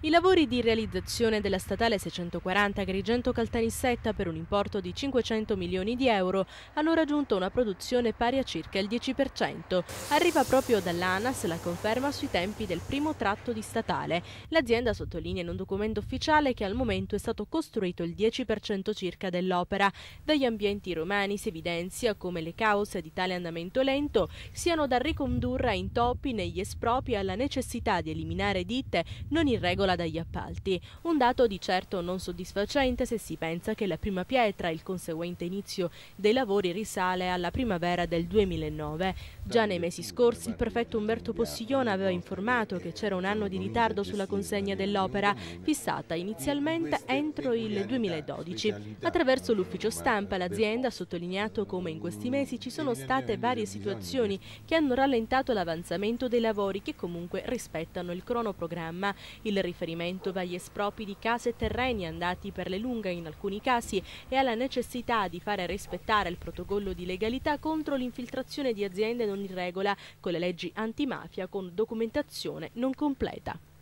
I lavori di realizzazione della statale 640 Agrigento Caltanissetta per un importo di 500 milioni di euro hanno raggiunto una produzione pari a circa il 10%. Arriva proprio dall'ANAS la conferma sui tempi del primo tratto di statale. L'azienda sottolinea in un documento ufficiale che al momento è stato costruito il 10% circa dell'opera. Dagli ambienti romani si evidenzia come le cause di tale andamento lento siano da ricondurre a intoppi negli espropri alla necessità di eliminare ditte non in regola vincola dagli appalti, un dato di certo non soddisfacente se si pensa che la prima pietra, e il conseguente inizio dei lavori, risale alla primavera del 2009. Già nei mesi scorsi il prefetto Umberto Possiglione aveva informato che c'era un anno di ritardo sulla consegna dell'opera, fissata inizialmente entro il 2012. Attraverso l'ufficio stampa l'azienda ha sottolineato come in questi mesi ci sono state varie situazioni che hanno rallentato l'avanzamento dei lavori che comunque rispettano il cronoprogramma. Il riferimento agli espropri di case e terreni andati per le lunghe in alcuni casi e alla necessità di fare rispettare il protocollo di legalità contro l'infiltrazione di aziende non in regola con le leggi antimafia con documentazione non completa.